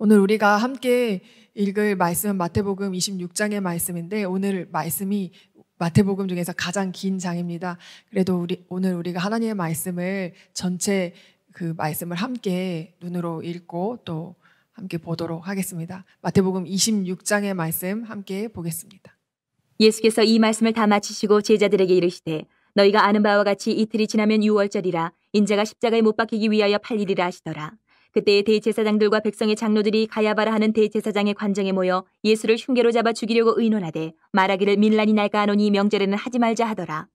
오늘 우리가 함께 읽을 말씀은 마태복음 26장의 말씀인데 오늘 말씀이 마태복음 중에서 가장 긴 장입니다. 그래도 우리 오늘 우리가 하나님의 말씀을 전체 그 말씀을 함께 눈으로 읽고 또 함께 보도록 하겠습니다. 마태복음 26장의 말씀 함께 보겠습니다. 예수께서 이 말씀을 다 마치시고 제자들에게 이르시되 너희가 아는 바와 같이 이틀이 지나면 6월절이라 인자가 십자가에 못 박히기 위하여 팔리리라 하시더라. 그때의 대제사장들과 백성의 장로들이 가야바라 하는 대제사장의 관정에 모여 예수를 흉계로 잡아 죽이려고 의논하되 말하기를 민란이 날까 하노니 명절에는 하지 말자 하더라.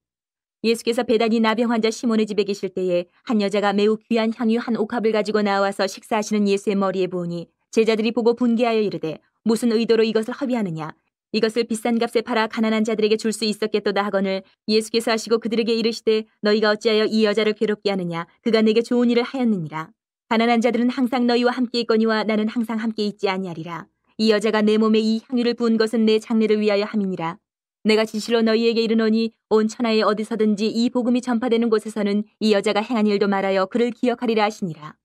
예수께서 배단이 나병 환자 시몬의 집에 계실 때에 한 여자가 매우 귀한 향유 한 옥합을 가지고 나와서 식사하시는 예수의 머리에 부으니 제자들이 보고 분개하여 이르되 무슨 의도로 이것을 허비하느냐 이것을 비싼 값에 팔아 가난한 자들에게 줄 수 있었겠도다 하거늘 예수께서 하시고 그들에게 이르시되 너희가 어찌하여 이 여자를 괴롭게 하느냐 그가 내게 좋은 일을 하였느니라 가난한 자들은 항상 너희와 함께 있거니와 나는 항상 함께 있지 아니하리라. 이 여자가 내 몸에 이 향유를 부은 것은 내 장례를 위하여 함이니라. 내가 진실로 너희에게 이르노니 온 천하에 어디서든지 이 복음이 전파되는 곳에서는 이 여자가 행한 일도 말하여 그를 기억하리라 하시니라.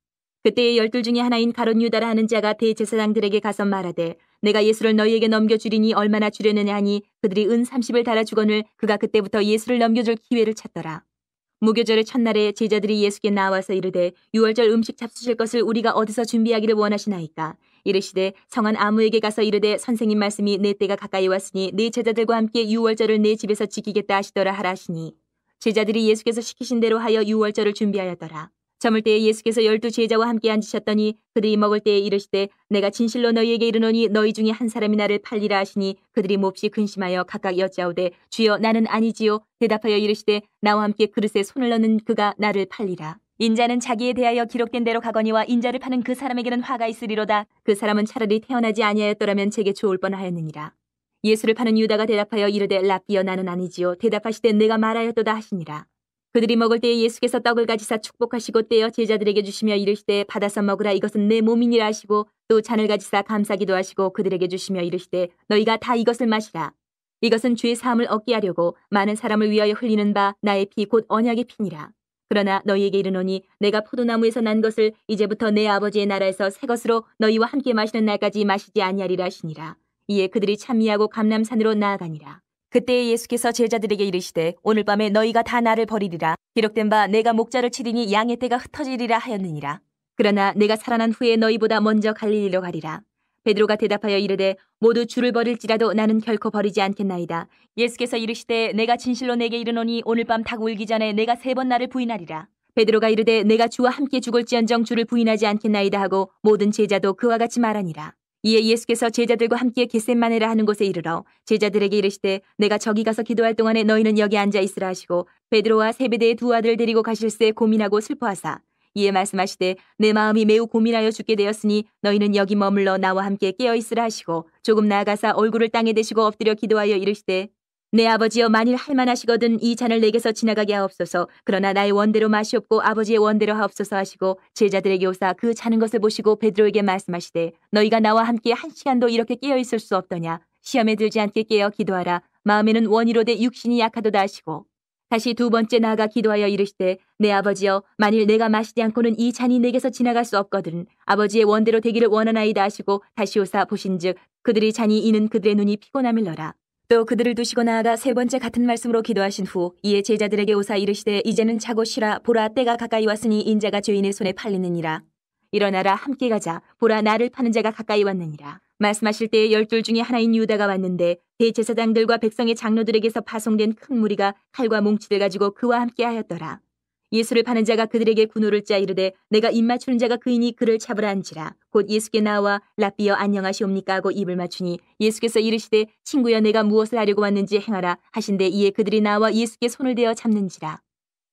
그때의 열둘 중에 하나인 가롯 유다라 하는 자가 대제사장들에게 가서 말하되 내가 예수를 너희에게 넘겨주리니 얼마나 주려느냐 하니 그들이 은 30을 달아주거늘 그가 그때부터 예수를 넘겨줄 기회를 찾더라. 무교절의 첫날에 제자들이 예수께 나와서 이르되 유월절 음식 잡수실 것을 우리가 어디서 준비하기를 원하시나이까 이르시되 성한 아무에게 가서 이르되 선생님 말씀이 내 때가 가까이 왔으니 내 제자들과 함께 유월절을 내 집에서 지키겠다 하시더라 하라 시니 제자들이 예수께서 시키신 대로 하여 유월절을 준비하였더라 저물 때에 예수께서 열두 제자와 함께 앉으셨더니 그들이 먹을 때에 이르시되 내가 진실로 너희에게 이르노니 너희 중에 한 사람이 나를 팔리라 하시니 그들이 몹시 근심하여 각각 여짜오되 주여 나는 아니지요 대답하여 이르시되 나와 함께 그릇에 손을 넣는 그가 나를 팔리라 인자는 자기에 대하여 기록된 대로 가거니와 인자를 파는 그 사람에게는 화가 있으리로다 그 사람은 차라리 태어나지 아니하였더라면 제게 좋을 뻔하였느니라 예수를 파는 유다가 대답하여 이르되 라비여 나는 아니지요 대답하시되 내가 말하였도다 하시니라 그들이 먹을 때에 예수께서 떡을 가지사 축복하시고 떼어 제자들에게 주시며 이르시되 받아서 먹으라 이것은 내 몸이니라 하시고 또 잔을 가지사 감사기도 하시고 그들에게 주시며 이르시되 너희가 다 이것을 마시라. 이것은 죄 사함을 얻게 하려고 많은 사람을 위하여 흘리는 바 나의 피 곧 언약의 피니라. 그러나 너희에게 이르노니 내가 포도나무에서 난 것을 이제부터 내 아버지의 나라에서 새 것으로 너희와 함께 마시는 날까지 마시지 아니하리라 하시니라. 이에 그들이 참미하고 감람산으로 나아가니라. 그때에 예수께서 제자들에게 이르시되 오늘 밤에 너희가 다 나를 버리리라 기록된 바 내가 목자를 치리니 양의 떼가 흩어지리라 하였느니라 그러나 내가 살아난 후에 너희보다 먼저 갈릴리로 가리라 베드로가 대답하여 이르되 모두 주를 버릴지라도 나는 결코 버리지 않겠나이다 예수께서 이르시되 내가 진실로 내게 이르노니 오늘 밤닭 울기 전에 내가 세 번 나를 부인하리라 베드로가 이르되 내가 주와 함께 죽을지언정 주를 부인하지 않겠나이다 하고 모든 제자도 그와 같이 말하니라 이에 예수께서 제자들과 함께 겟셋마네라 하는 곳에 이르러 제자들에게 이르시되 내가 저기 가서 기도할 동안에 너희는 여기 앉아 있으라 하시고 베드로와 세베대의 두 아들 데리고 가실새 고민하고 슬퍼하사 이에 말씀하시되 내 마음이 매우 고민하여 죽게 되었으니 너희는 여기 머물러 나와 함께 깨어 있으라 하시고 조금 나아가서 얼굴을 땅에 대시고 엎드려 기도하여 이르시되 내 아버지여 만일 할만하시거든 이 잔을 내게서 지나가게 하옵소서 그러나 나의 원대로 마시옵고 아버지의 원대로 하옵소서 하시고 제자들에게 오사 그 자는 것을 보시고 베드로에게 말씀하시되 너희가 나와 함께 한 시간도 이렇게 깨어 있을 수 없더냐 시험에 들지 않게 깨어 기도하라 마음에는 원이로되 육신이 약하도다 하시고 다시 두 번째 나아가 기도하여 이르시되 내 아버지여 만일 내가 마시지 않고는 이 잔이 내게서 지나갈 수 없거든 아버지의 원대로 되기를 원하나이다 하시고 다시 오사 보신즉 그들이 잔이 이는 그들의 눈이 피곤함일러라 또 그들을 두시고 나아가 세 번째 같은 말씀으로 기도하신 후 이에 제자들에게 오사 이르시되 이제는 자고 쉬라 보라 때가 가까이 왔으니 인자가 죄인의 손에 팔리느니라 일어나라 함께 가자 보라 나를 파는 자가 가까이 왔느니라 말씀하실 때에 열둘 중에 하나인 유다가 왔는데 대제사장들과 백성의 장로들에게서 파송된 큰 무리가 칼과 뭉치를 가지고 그와 함께 하였더라 예수를 파는 자가 그들에게 분노를 짜 이르되 내가 입 맞추는 자가 그이니 그를 잡으라한지라 곧 예수께 나와 라삐여 안녕하시옵니까 하고 입을 맞추니 예수께서 이르시되 친구여 내가 무엇을 하려고 왔는지 행하라 하신데 이에 그들이 나와 예수께 손을 대어 잡는지라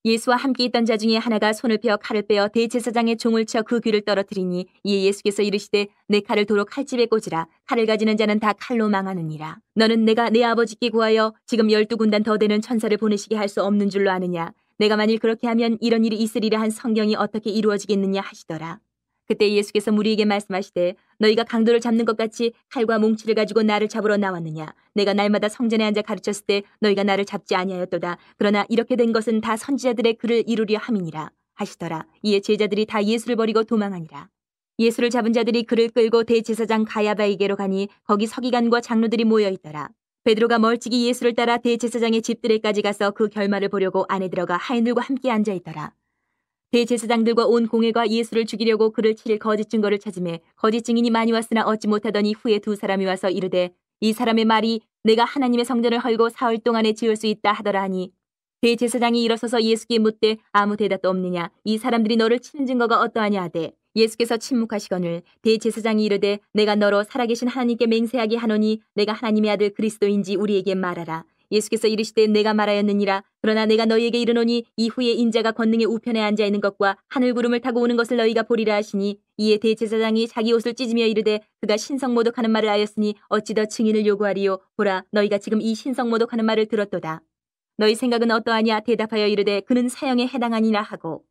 예수와 함께 있던 자 중에 하나가 손을 펴 칼을 빼어 대제사장의 종을 쳐 그 귀를 떨어뜨리니 이에 예수께서 이르시되 내 칼을 도로 칼집에 꽂으라 칼을 가지는 자는 다 칼로 망하느니라 너는 내가 내 아버지께 구하여 지금 열두 군단 더 되는 천사를 보내시게 할 수 없는 줄로 아느냐 내가 만일 그렇게 하면 이런 일이 있으리라 한 성경이 어떻게 이루어지겠느냐 하시더라. 그때 예수께서 무리에게 말씀하시되 너희가 강도를 잡는 것 같이 칼과 몽치를 가지고 나를 잡으러 나왔느냐 내가 날마다 성전에 앉아 가르쳤을 때 너희가 나를 잡지 아니하였도다 그러나 이렇게 된 것은 다 선지자들의 글을 이루려 함이니라 하시더라 이에 제자들이 다 예수를 버리고 도망하니라 예수를 잡은 자들이 그를 끌고 대제사장 가야바에게로 가니 거기 서기관과 장로들이 모여 있더라 베드로가 멀찍이 예수를 따라 대제사장의 집들에까지 가서 그 결말을 보려고 안에 들어가 하인들과 함께 앉아 있더라. 대제사장들과 온 공회가 예수를 죽이려고 그를 치릴 거짓 증거를 찾음에 거짓 증인이 많이 왔으나 얻지 못하더니 후에 두 사람이 와서 이르되 이 사람의 말이 내가 하나님의 성전을 헐고 사흘 동안에 지을 수 있다 하더라 하니 대제사장이 일어서서 예수께 묻되 아무 대답도 없느냐 이 사람들이 너를 치는 증거가 어떠하냐 하되 예수께서 침묵하시거늘 대제사장이 이르되 내가 너로 살아계신 하나님께 맹세하게 하노니 내가 하나님의 아들 그리스도인지 우리에게 말하라. 예수께서 이르시되 내가 말하였느니라 그러나 내가 너희에게 이르노니 이후에 인자가 권능의 우편에 앉아 있는 것과 하늘 구름을 타고 오는 것을 너희가 보리라 하시니 이에 대제사장이 자기 옷을 찢으며 이르되 그가 신성모독하는 말을 알였으니 어찌 더 증인을 요구하리요 보라 너희가 지금 이 신성모독하는 말을 들었도다 너희 생각은 어떠하냐 대답하여 이르되 그는 사형에 해당하니라 하고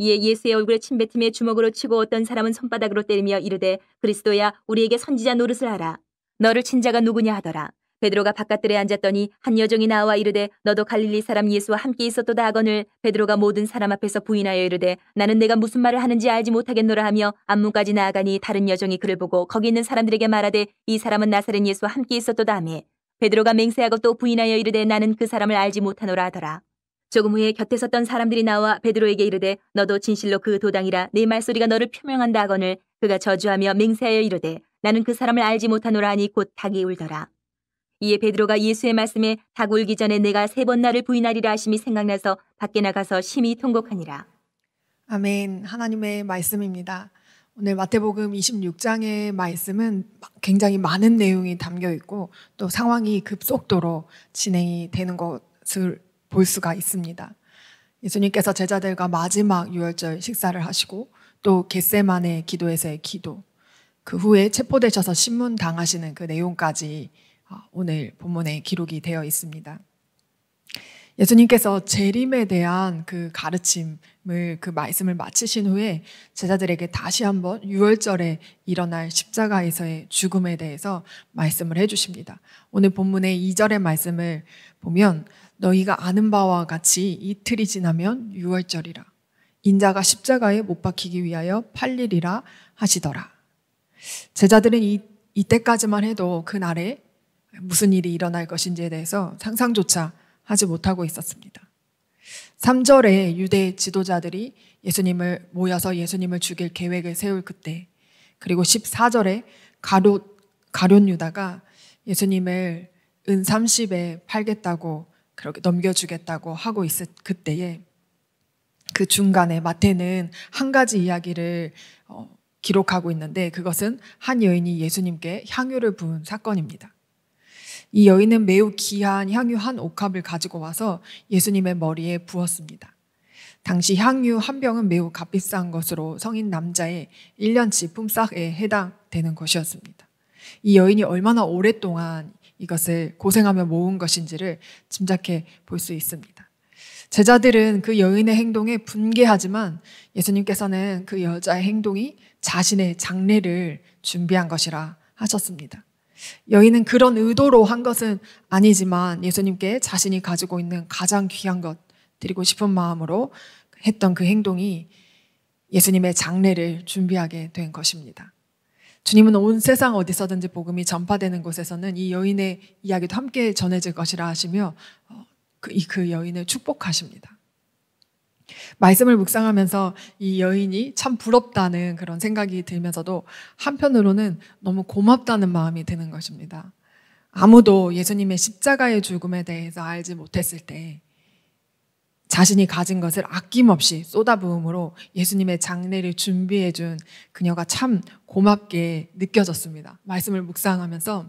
이에 예수의 얼굴에 침뱉음에 주먹으로 치고 어떤 사람은 손바닥으로 때리며 이르되 그리스도야 우리에게 선지자 노릇을 하라. 너를 친 자가 누구냐 하더라. 베드로가 바깥들에 앉았더니 한 여종이 나와 이르되 너도 갈릴리 사람 예수와 함께 있었도다 하거늘 베드로가 모든 사람 앞에서 부인하여 이르되 나는 내가 무슨 말을 하는지 알지 못하겠노라 하며 안문까지 나아가니 다른 여종이 그를 보고 거기 있는 사람들에게 말하되 이 사람은 나사렛 예수와 함께 있었도다 하며 베드로가 맹세하고 또 부인하여 이르되 나는 그 사람을 알지 못하노라 하더라. 조금 후에 곁에 섰던 사람들이 나와 베드로에게 이르되 너도 진실로 그 도당이라 네 말소리가 너를 표명한다 하거늘 그가 저주하며 맹세하여 이르되 나는 그 사람을 알지 못하노라 하니 곧 닭이 울더라. 이에 베드로가 예수의 말씀에 닭 울기 전에 내가 세 번 나를 부인하리라 하심이 생각나서 밖에 나가서 심히 통곡하니라. 아멘. 하나님의 말씀입니다. 오늘 마태복음 26장의 말씀은 굉장히 많은 내용이 담겨 있고 또 상황이 급속도로 진행이 되는 것을 볼 수가 있습니다. 예수님께서 제자들과 마지막 유월절 식사를 하시고 또 겟세만의 기도에서의 기도 그 후에 체포되셔서 신문 당하시는 그 내용까지 아, 오늘 본문에 기록이 되어 있습니다. 예수님께서 재림에 대한 그 가르침을 그 말씀을 마치신 후에 제자들에게 다시 한번 유월절에 일어날 십자가에서의 죽음에 대해서 말씀을 해 주십니다. 오늘 본문의 2절의 말씀을 보면 너희가 아는 바와 같이 이틀이 지나면 6월절이라 인자가 십자가에 못 박히기 위하여 팔리리라 하시더라. 제자들은 이 이때까지만 해도 그 날에 무슨 일이 일어날 것인지에 대해서 상상조차 하지 못하고 있었습니다. 3절에 유대 지도자들이 예수님을 모여서 예수님을 죽일 계획을 세울 그때 그리고 14절에 가롯 가룟 유다가 예수님을 은 30에 팔겠다고 그렇게 넘겨주겠다고 하고 있을 그때에 그 중간에 마태는 한 가지 이야기를 어, 기록하고 있는데 그것은 한 여인이 예수님께 향유를 부은 사건입니다. 이 여인은 매우 귀한 향유 한 옥합을 가지고 와서 예수님의 머리에 부었습니다. 당시 향유 한 병은 매우 값비싼 것으로 성인 남자의 1년치 품삯에 해당되는 것이었습니다. 이 여인이 얼마나 오랫동안 이것을 고생하며 모은 것인지를 짐작해 볼 수 있습니다. 제자들은 그 여인의 행동에 분개하지만 예수님께서는 그 여자의 행동이 자신의 장례를 준비한 것이라 하셨습니다. 여인은 그런 의도로 한 것은 아니지만 예수님께 자신이 가지고 있는 가장 귀한 것 드리고 싶은 마음으로 했던 그 행동이 예수님의 장례를 준비하게 된 것입니다. 주님은 온 세상 어디서든지 복음이 전파되는 곳에서는 이 여인의 이야기도 함께 전해질 것이라 하시며 어, 그, 그 여인을 축복하십니다. 말씀을 묵상하면서 이 여인이 참 부럽다는 그런 생각이 들면서도 한편으로는 너무 고맙다는 마음이 드는 것입니다. 아무도 예수님의 십자가의 죽음에 대해서 알지 못했을 때 자신이 가진 것을 아낌없이 쏟아부음으로 예수님의 장례를 준비해준 그녀가 참 고맙게 느껴졌습니다. 말씀을 묵상하면서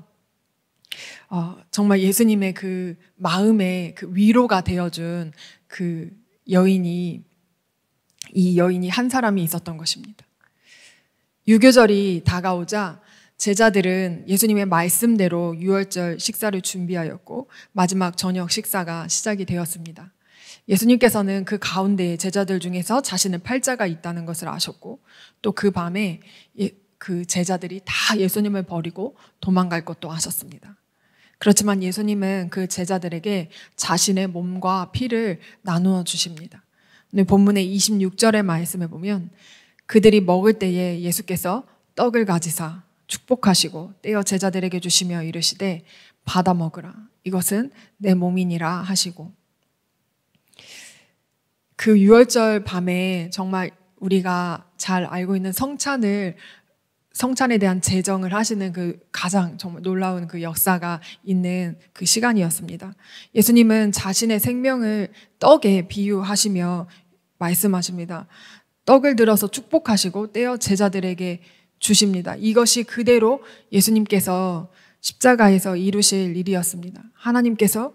어, 정말 예수님의 그 마음에 그 위로가 되어준 그 여인이 이 여인이 한 사람이 있었던 것입니다. 유교절이 다가오자 제자들은 예수님의 말씀대로 유월절 식사를 준비하였고 마지막 저녁 식사가 시작이 되었습니다. 예수님께서는 그 가운데 제자들 중에서 자신의 팔자가 있다는 것을 아셨고 또 그 밤에 예, 그 제자들이 다 예수님을 버리고 도망갈 것도 아셨습니다. 그렇지만 예수님은 그 제자들에게 자신의 몸과 피를 나누어 주십니다. 오늘 본문의 26절의 말씀에 보면 그들이 먹을 때에 예수께서 떡을 가지사 축복하시고 떼어 제자들에게 주시며 이르시되 받아 먹으라 이것은 내 몸이니라 하시고 그유월절 밤에 정말 우리가 잘 알고 있는 성찬을 성찬에 대한 재정을 하시는 그 가장 정말 놀라운 그 역사가 있는 그 시간이었습니다. 예수님은 자신의 생명을 떡에 비유하시며 말씀하십니다. 떡을 들어서 축복하시고 떼어 제자들에게 주십니다. 이것이 그대로 예수님께서 십자가에서 이루실 일이었습니다. 하나님께서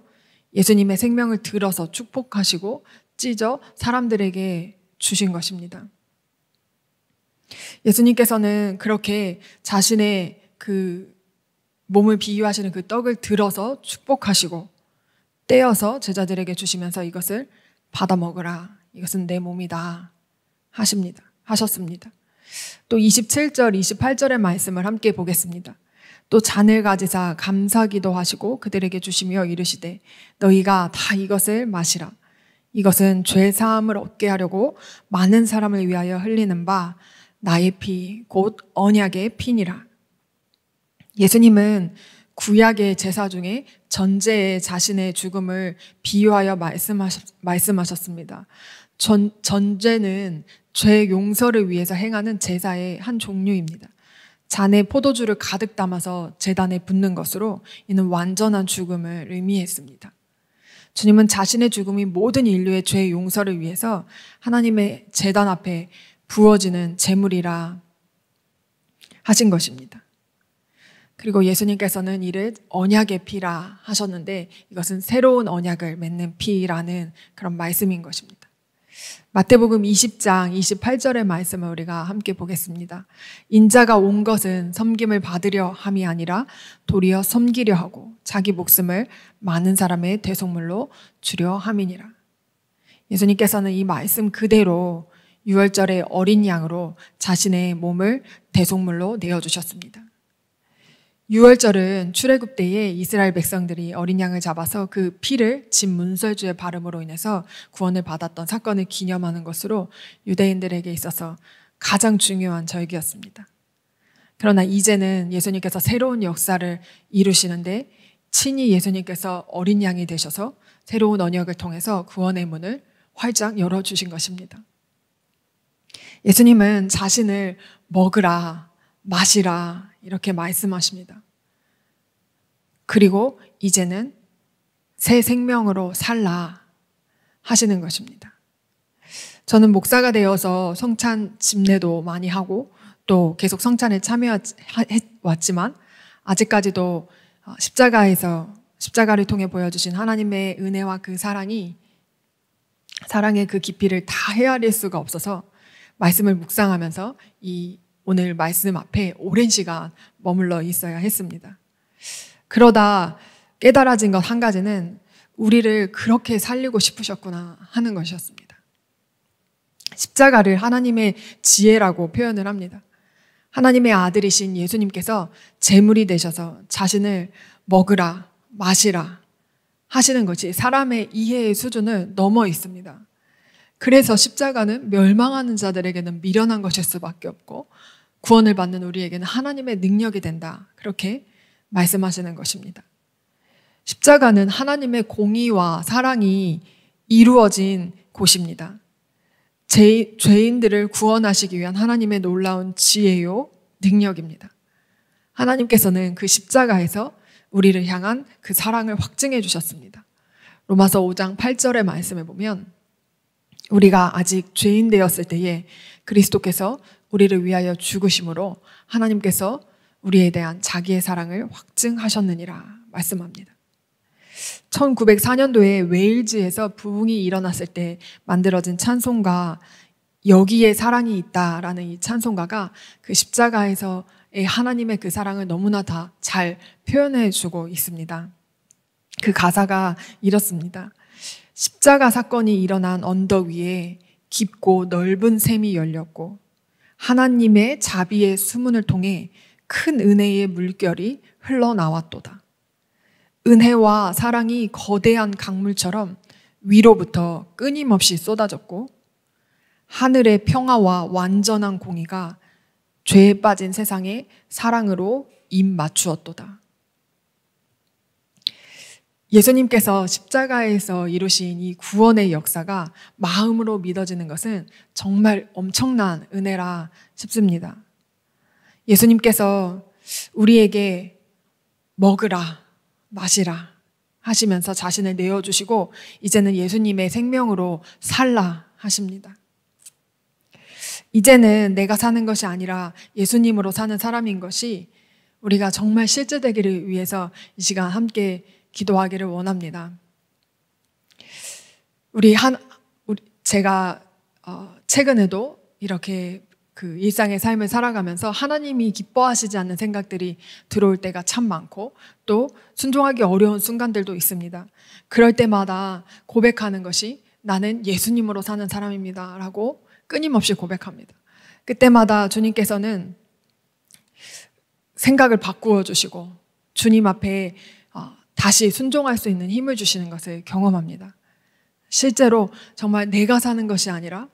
예수님의 생명을 들어서 축복하시고 찢어 사람들에게 주신 것입니다. 예수님께서는 그렇게 자신의 그 몸을 비유하시는 그 떡을 들어서 축복하시고 떼어서 제자들에게 주시면서 이것을 받아 먹으라. 이것은 내 몸이다. 하십니다. 하셨습니다. 또 27절, 28절의 말씀을 함께 보겠습니다. 또 잔을 가지사 감사기도 하시고 그들에게 주시며 이르시되 너희가 다 이것을 마시라. 이것은 죄 사함을 얻게 하려고 많은 사람을 위하여 흘리는 바 나의 피 곧 언약의 피니라. 예수님은 구약의 제사 중에 전제의 자신의 죽음을 비유하여 말씀하셨, 습니다 전, 전제는 죄 용서를 위해서 행하는 제사의 한 종류입니다. 잔에 포도주를 가득 담아서 재단에 붓는 것으로 이는 완전한 죽음을 의미했습니다. 주님은 자신의 죽음이 모든 인류의 죄 용서를 위해서 하나님의 재단 앞에 부어지는 재물이라 하신 것입니다. 그리고 예수님께서는 이를 언약의 피라 하셨는데 이것은 새로운 언약을 맺는 피라는 그런 말씀인 것입니다. 마태복음 20장 28절의 말씀을 우리가 함께 보겠습니다. 인자가 온 것은 섬김을 받으려 함이 아니라 도리어 섬기려 하고 자기 목숨을 많은 사람의 대속물로 주려 함이니라. 예수님께서는 이 말씀 그대로 6월절의 어린 양으로 자신의 몸을 대속물로 내어주셨습니다. 6월절은 출애굽 때에 이스라엘 백성들이 어린 양을 잡아서 그 피를 진 문설주의 발음으로 인해서 구원을 받았던 사건을 기념하는 것으로 유대인들에게 있어서 가장 중요한 절기였습니다. 그러나 이제는 예수님께서 새로운 역사를 이루시는데 친히 예수님께서 어린 양이 되셔서 새로운 언약을 통해서 구원의 문을 활짝 열어주신 것입니다. 예수님은 자신을 먹으라, 마시라, 이렇게 말씀하십니다. 그리고 이제는 새 생명으로 살라 하시는 것입니다. 저는 목사가 되어서 성찬 집례도 많이 하고 또 계속 성찬에 참여해왔지만 아직까지도 십자가에서 십자가를 통해 보여주신 하나님의 은혜와 그 사랑이 사랑의 그 깊이를 다 헤아릴 수가 없어서 말씀을 묵상하면서 이 오늘 말씀 앞에 오랜 시간 머물러 있어야 했습니다. 그러다 깨달아진 것 한 가지는 우리를 그렇게 살리고 싶으셨구나 하는 것이었습니다. 십자가를 하나님의 지혜라고 표현을 합니다. 하나님의 아들이신 예수님께서 재물이 되셔서 자신을 먹으라, 마시라 하시는 것이 사람의 이해의 수준을 넘어 있습니다. 그래서 십자가는 멸망하는 자들에게는 미련한 것일 수밖에 없고 구원을 받는 우리에게는 하나님의 능력이 된다. 그렇게 말씀하시는 것입니다. 십자가는 하나님의 공의와 사랑이 이루어진 곳입니다. 제, 죄인들을 구원하시기 위한 하나님의 놀라운 지혜요, 능력입니다. 하나님께서는 그 십자가에서 우리를 향한 그 사랑을 확증해 주셨습니다. 로마서 5장 8절의 말씀에 보면 우리가 아직 죄인 되었을 때에 그리스도께서 우리를 위하여 죽으심으로 하나님께서 우리에 대한 자기의 사랑을 확증하셨느니라 말씀합니다. 1904년도에 웨일즈에서 부흥이 일어났을 때 만들어진 찬송가 여기에 사랑이 있다라는 이 찬송가가 그십자가에서 하나님의 그 사랑을 너무나 다 잘 표현해 주고 있습니다. 그 가사가 이렇습니다. 십자가 사건이 일어난 언덕 위에 깊고 넓은 샘이 열렸고 하나님의 자비의 수문을 통해 큰 은혜의 물결이 흘러나왔도다. 은혜와 사랑이 거대한 강물처럼 위로부터 끊임없이 쏟아졌고 하늘의 평화와 완전한 공의가 죄에 빠진 세상에 사랑으로 입 맞추었도다. 예수님께서 십자가에서 이루신 이 구원의 역사가 마음으로 믿어지는 것은 정말 엄청난 은혜라 싶습니다. 예수님께서 우리에게 먹으라, 마시라 하시면서 자신을 내어주시고 이제는 예수님의 생명으로 살라 하십니다. 이제는 내가 사는 것이 아니라 예수님으로 사는 사람인 것이 우리가 정말 실제되기를 위해서 이 시간 함께 기도하기를 원합니다. 우리 한 우리 제가 어, 최근에도 이렇게 그 일상의 삶을 살아가면서 하나님이 기뻐하시지 않는 생각들이 들어올 때가 참 많고 또 순종하기 어려운 순간들도 있습니다. 그럴 때마다 고백하는 것이 나는 예수님으로 사는 사람입니다. 라고 끊임없이 고백합니다. 그때마다 주님께서는 생각을 바꾸어 주시고 주님 앞에 다시 순종할 수 있는 힘을 주시는 것을 경험합니다. 실제로 정말 내가 사는 것이 아니라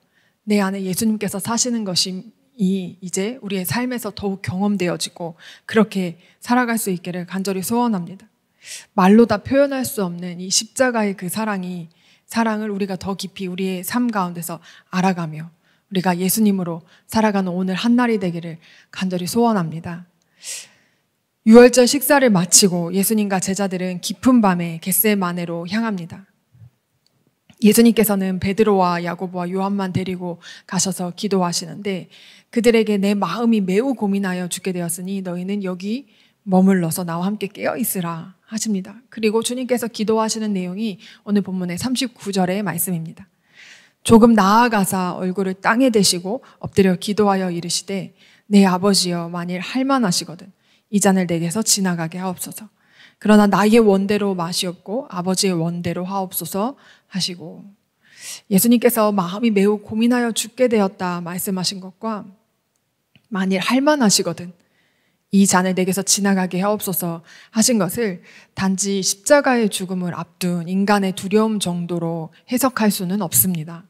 내 안에 예수님께서 사시는 것이 이제 우리의 삶에서 더욱 경험되어지고 그렇게 살아갈 수 있기를 간절히 소원합니다. 말로 다 표현할 수 없는 이 십자가의 그 사랑이 사랑을 우리가 더 깊이 우리의 삶 가운데서 알아가며 우리가 예수님으로 살아가는 오늘 한 날이 되기를 간절히 소원합니다. 유월절 식사를 마치고 예수님과 제자들은 깊은 밤에 겟세마네로 향합니다. 예수님께서는 베드로와 야고보와 요한만 데리고 가셔서 기도하시는데 그들에게 내 마음이 매우 고민하여 죽게 되었으니 너희는 여기 머물러서 나와 함께 깨어 있으라 하십니다. 그리고 주님께서 기도하시는 내용이 오늘 본문의 39절의 말씀입니다. 조금 나아가사 얼굴을 땅에 대시고 엎드려 기도하여 이르시되 내 아버지여 만일 할만하시거든 이 잔을 내게서 지나가게 하옵소서. 그러나 나의 원대로 마시 없고 아버지의 원대로 하옵소서 하시고 예수님께서 마음이 매우 고민하여 죽게 되었다 말씀하신 것과 만일 할만하시거든 이 잔을 내게서 지나가게 하옵소서 하신 것을 단지 십자가의 죽음을 앞둔 인간의 두려움 정도로 해석할 수는 없습니다.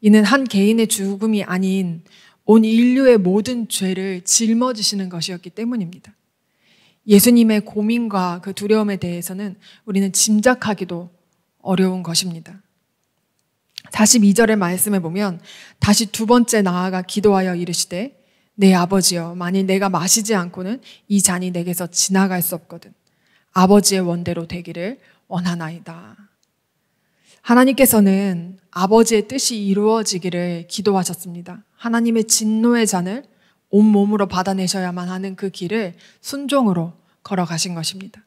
이는 한 개인의 죽음이 아닌 온 인류의 모든 죄를 짊어지시는 것이었기 때문입니다. 예수님의 고민과 그 두려움에 대해서는 우리는 짐작하기도 어려운 것입니다. 42절의 말씀에 보면 다시 두 번째 나아가 기도하여 이르시되 내 아버지여 만일 내가 마시지 않고는 이 잔이 내게서 지나갈 수 없거든 아버지의 원대로 되기를 원하나이다. 하나님께서는 아버지의 뜻이 이루어지기를 기도하셨습니다. 하나님의 진노의 잔을 온몸으로 받아내셔야만 하는 그 길을 순종으로 걸어가신 것입니다.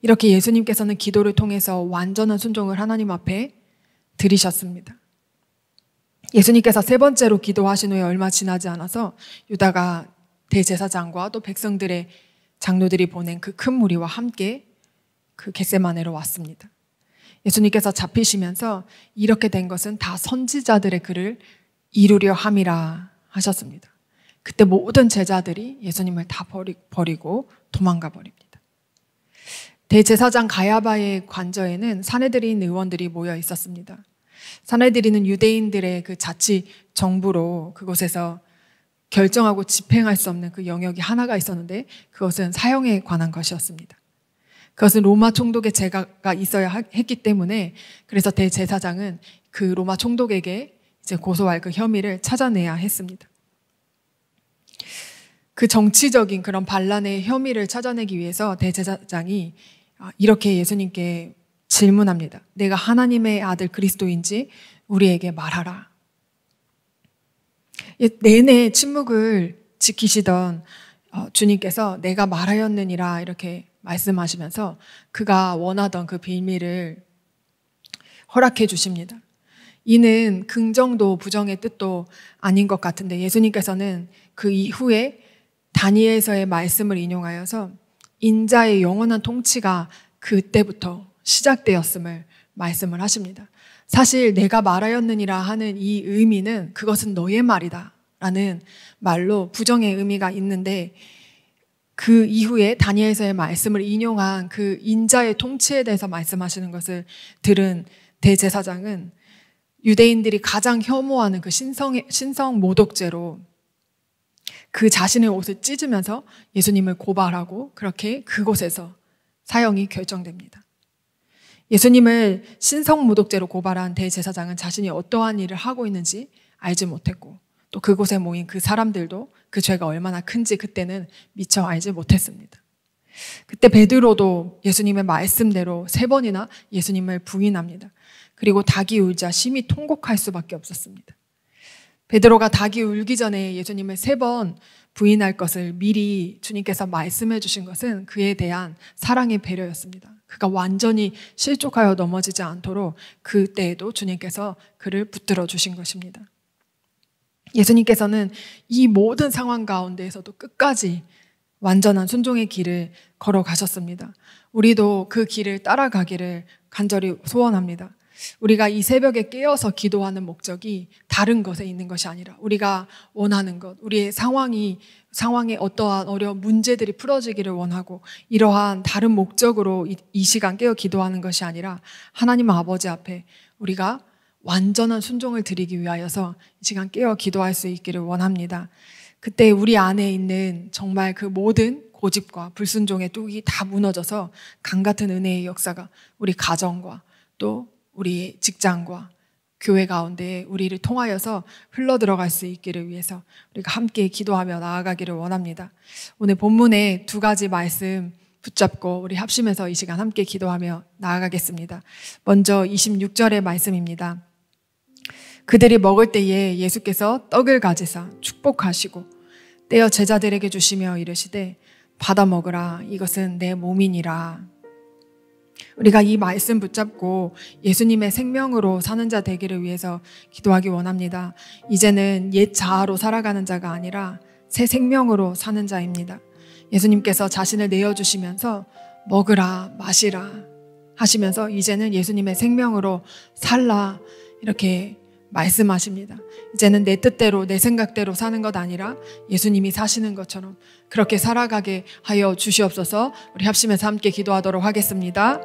이렇게 예수님께서는 기도를 통해서 완전한 순종을 하나님 앞에 드리셨습니다. 예수님께서 세 번째로 기도하신 후에 얼마 지나지 않아서 유다가 대제사장과 또 백성들의 장로들이 보낸 그 큰 무리와 함께 그 겟세마네로 왔습니다. 예수님께서 잡히시면서 이렇게 된 것은 다 선지자들의 글을 이루려 함이라 하셨습니다. 그때 모든 제자들이 예수님을 다 버리, 고 도망가 버립니다. 대제사장 가야바의 관저에는 사내들인 의원들이 모여 있었습니다. 사내들이는 유대인들의 그 자치 정부로 그곳에서 결정하고 집행할 수 없는 그 영역이 하나가 있었는데 그것은 사형에 관한 것이었습니다. 그것은 로마 총독의 제가가 있어야 했기 때문에 그래서 대제사장은 그 로마 총독에게 이제 고소할 그 혐의를 찾아내야 했습니다. 그 정치적인 그런 반란의 혐의를 찾아내기 위해서 대제사장이 아, 이렇게 예수님께 질문합니다. 내가 하나님의 아들 그리스도인지 우리에게 말하라. 예, 내내 침묵을 지키시던 어, 주님께서 내가 말하였느니라 이렇게 말씀하시면서 그가 원하던 그 비밀을 허락해 주십니다. 이는 긍정도 부정의 뜻도 아닌 것 같은데 예수님께서는 그 이후에 다니엘서의 말씀을 인용하여서 인자의 영원한 통치가 그때부터 시작되었음을 말씀을 하십니다. 사실 내가 말하였느니라 하는 이 의미는 그것은 너의 말이다 라는 말로 부정의 의미가 있는데 그 이후에 다니엘서의 말씀을 인용한 그 인자의 통치에 대해서 말씀하시는 것을 들은 대제사장은 유대인들이 가장 혐오하는 그 신성 신성 모독죄로 그 자신의 옷을 찢으면서 예수님을 고발하고 그렇게 그곳에서 사형이 결정됩니다. 예수님을 신성무독죄로 고발한 대제사장은 자신이 어떠한 일을 하고 있는지 알지 못했고 또 그곳에 모인 그 사람들도 그 죄가 얼마나 큰지 그때는 미처 알지 못했습니다. 그때 베드로도 예수님의 말씀대로 세 번이나 예수님을 부인합니다. 그리고 닭이 울자 심히 통곡할 수밖에 없었습니다. 베드로가 닭이 울기 전에 예수님을 세 번 부인할 것을 미리 주님께서 말씀해 주신 것은 그에 대한 사랑의 배려였습니다. 그가 완전히 실족하여 넘어지지 않도록 그때에도 주님께서 그를 붙들어 주신 것입니다. 예수님께서는 이 모든 상황 가운데에서도 끝까지 완전한 순종의 길을 걸어가셨습니다. 우리도 그 길을 따라가기를 간절히 소원합니다. 우리가 이 새벽에 깨어서 기도하는 목적이 다른 것에 있는 것이 아니라 우리가 원하는 것, 우리의 상황이 상황에 어떠한 어려운 문제들이 풀어지기를 원하고 이러한 다른 목적으로 이, 이 시간 깨어 기도하는 것이 아니라 하나님 아버지 앞에 우리가 완전한 순종을 드리기 위하여서 이 시간 깨어 기도할 수 있기를 원합니다. 그때 우리 안에 있는 정말 그 모든 고집과 불순종의 뚝이 다 무너져서 강 같은 은혜의 역사가 우리 가정과 또 우리 직장과 교회 가운데 우리를 통하여서 흘러 들어갈 수 있기를 위해서 우리가 함께 기도하며 나아가기를 원합니다. 오늘 본문의 두 가지 말씀 붙잡고 우리 합심해서 이 시간 함께 기도하며 나아가겠습니다. 먼저 26절의 말씀입니다. 그들이 먹을 때에 예수께서 떡을 가지사 축복하시고 떼어 제자들에게 주시며 이르시되 받아 먹으라 이것은 내 몸이니라 우리가 이 말씀 붙잡고 예수님의 생명으로 사는 자 되기를 위해서 기도하기 원합니다. 이제는 옛 자아로 살아가는 자가 아니라 새 생명으로 사는 자입니다. 예수님께서 자신을 내어주시면서 먹으라, 마시라 하시면서 이제는 예수님의 생명으로 살라 이렇게 말씀하십니다. 이제는 내 뜻대로 내 생각대로 사는 것 아니라 예수님이 사시는 것처럼 그렇게 살아가게 하여 주시옵소서 우리 합심해서 함께 기도하도록 하겠습니다.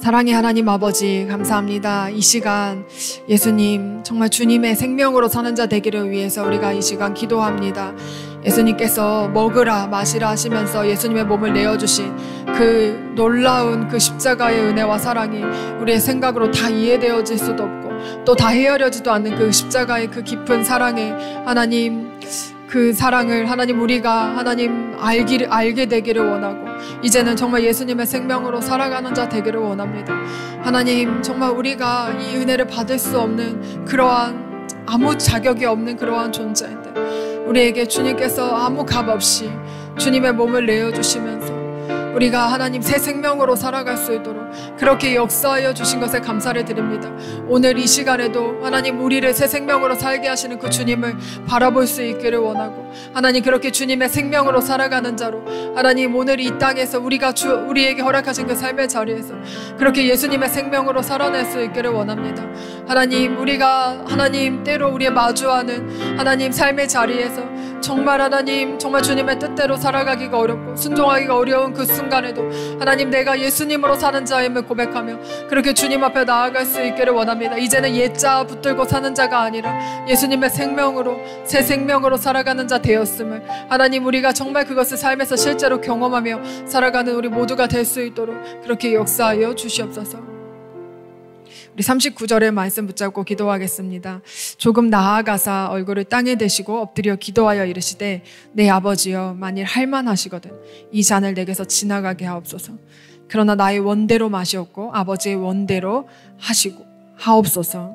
사랑의 하나님 아버지 감사합니다. 이 시간 예수님 정말 주님의 생명으로 사는 자 되기를 위해서 우리가 이 시간 기도합니다. 예수님께서 먹으라 마시라 하시면서 예수님의 몸을 내어주신 그 놀라운 그 십자가의 은혜와 사랑이 우리의 생각으로 다 이해되어질 수도 없고 또다 헤아려지도 않는 그 십자가의 그 깊은 사랑에 하나님 그 사랑을 하나님 우리가 하나님 알기, 알게 되기를 원하고 이제는 정말 예수님의 생명으로 살아가는 자 되기를 원합니다. 하나님 정말 우리가 이 은혜를 받을 수 없는 그러한 아무 자격이 없는 그러한 존재인데 우리에게 주님께서 아무 값 없이 주님의 몸을 내어주시면서 우리가 하나님 새 생명으로 살아갈 수 있도록 그렇게 역사하여 주신 것에 감사를 드립니다. 오늘 이 시간에도 하나님 우리를 새 생명으로 살게 하시는 그 주님을 바라볼 수 있기를 원하고 하나님 그렇게 주님의 생명으로 살아가는 자로 하나님 오늘 이 땅에서 우리가 주 우리에게 허락하신 그 삶의 자리에서 그렇게 예수님의 생명으로 살아낼 수 있기를 원합니다. 하나님 우리가 하나님 때로 우리의 마주하는 하나님 삶의 자리에서 정말 하나님 정말 주님의 뜻대로 살아가기가 어렵고 순종하기가 어려운 그 순간에도 하나님 내가 예수님으로 사는 자임을 고백하며 그렇게 주님 앞에 나아갈 수 있기를 원합니다. 이제는 옛자 붙들고 사는 자가 아니라 예수님의 생명으로 새 생명으로 살아가는 자 되었음을 하나님 우리가 정말 그것을 삶에서 실제로 경험하며 살아가는 우리 모두가 될 수 있도록 그렇게 역사하여 주시옵소서. 우리 39절의 말씀 붙잡고 기도하겠습니다. 조금 나아가사 얼굴을 땅에 대시고 엎드려 기도하여 이르시되 내 아버지여 만일 할만하시거든 이 잔을 내게서 지나가게 하옵소서. 그러나 나의 원대로 마시옵고 아버지의 원대로 하시고 하옵소서.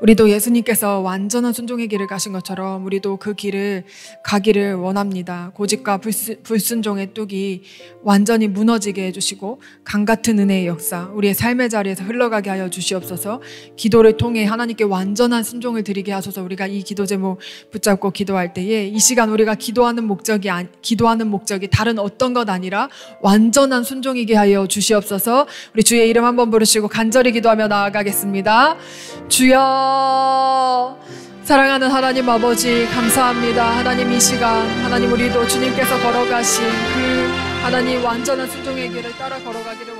우리도 예수님께서 완전한 순종의 길을 가신 것처럼 우리도 그 길을 가기를 원합니다. 고집과 불순, 종의 뚝이 완전히 무너지게 해주시고 강 같은 은혜의 역사 우리의 삶의 자리에서 흘러가게 하여 주시옵소서 기도를 통해 하나님께 완전한 순종을 드리게 하소서 우리가 이 기도 제목 붙잡고 기도할 때에 이 시간 우리가 기도하는 목적이 기도하는 목적이 다른 어떤 것 아니라 완전한 순종이게 하여 주시옵소서 우리 주의 이름 한번 부르시고 간절히 기도하며 나아가겠습니다. 주여 주여 사랑하는 하나님 아버지 감사합니다 하나님 이 시간 하나님 우리도 주님께서 걸어가신 그 하나님 완전한 순종의 길을 따라 걸어가기를